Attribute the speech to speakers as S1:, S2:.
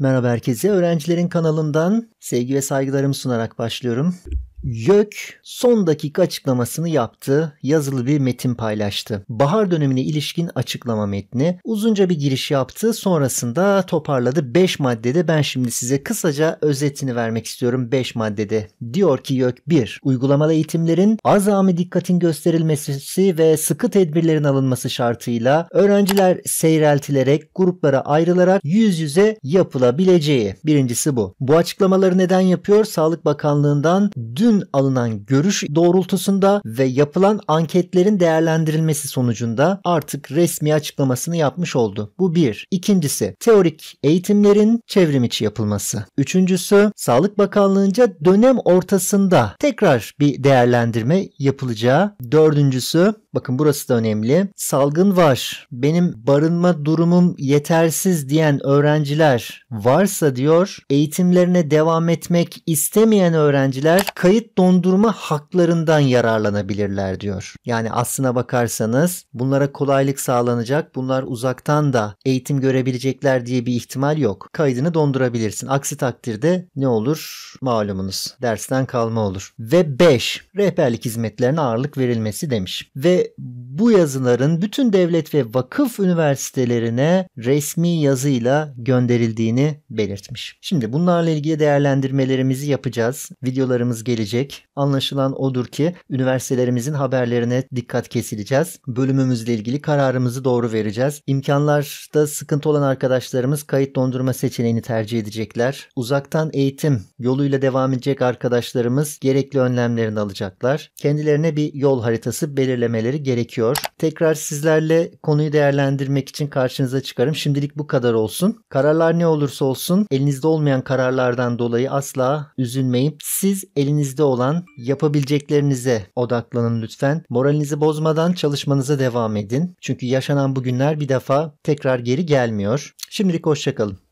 S1: Merhaba herkese. Öğrencilerin kanalından sevgi ve saygılarımı sunarak başlıyorum. YÖK son dakika açıklamasını yaptı. Yazılı bir metin paylaştı. Bahar dönemine ilişkin açıklama metni. Uzunca bir giriş yaptı. Sonrasında toparladı 5 maddede. Ben şimdi size kısaca özetini vermek istiyorum 5 maddede. Diyor ki YÖK 1. Uygulamalı eğitimlerin azami dikkatin gösterilmesi ve sıkı tedbirlerin alınması şartıyla öğrenciler seyreltilerek gruplara ayrılarak yüz yüze yapılabileceği. Birincisi bu. Bu açıklamaları neden yapıyor? Sağlık Bakanlığı'ndan dün gün alınan görüş doğrultusunda ve yapılan anketlerin değerlendirilmesi sonucunda artık resmi açıklamasını yapmış oldu. Bu bir. İkincisi teorik eğitimlerin çevrim içi yapılması. Üçüncüsü Sağlık Bakanlığı'nca dönem ortasında tekrar bir değerlendirme yapılacağı. Dördüncüsü bakın burası da önemli. Salgın var. Benim barınma durumum yetersiz diyen öğrenciler varsa diyor eğitimlerine devam etmek istemeyen öğrenciler kayıt kayıt dondurma haklarından yararlanabilirler diyor. Yani aslına bakarsanız bunlara kolaylık sağlanacak. Bunlar uzaktan da eğitim görebilecekler diye bir ihtimal yok. Kaydını dondurabilirsin. Aksi takdirde ne olur? Malumunuz. Dersten kalma olur. Ve 5. Rehberlik hizmetlerine ağırlık verilmesi demiş. Ve bu yazıların bütün devlet ve vakıf üniversitelerine resmi yazıyla gönderildiğini belirtmiş. Şimdi bunlarla ilgili değerlendirmelerimizi yapacağız. Videolarımız gelecek. Anlaşılan odur ki üniversitelerimizin haberlerine dikkat kesileceğiz. Bölümümüzle ilgili kararımızı doğru vereceğiz. İmkanlarda sıkıntı olan arkadaşlarımız kayıt dondurma seçeneğini tercih edecekler. Uzaktan eğitim yoluyla devam edecek arkadaşlarımız gerekli önlemlerini alacaklar. Kendilerine bir yol haritası belirlemeleri gerekiyor ediyor. Tekrar sizlerle konuyu değerlendirmek için karşınıza çıkarım. Şimdilik bu kadar olsun. Kararlar ne olursa olsun elinizde olmayan kararlardan dolayı asla üzülmeyin. Siz elinizde olan yapabileceklerinize odaklanın lütfen. Moralinizi bozmadan çalışmanıza devam edin. Çünkü yaşanan bu günler bir defa tekrar geri gelmiyor. Şimdilik hoşçakalın.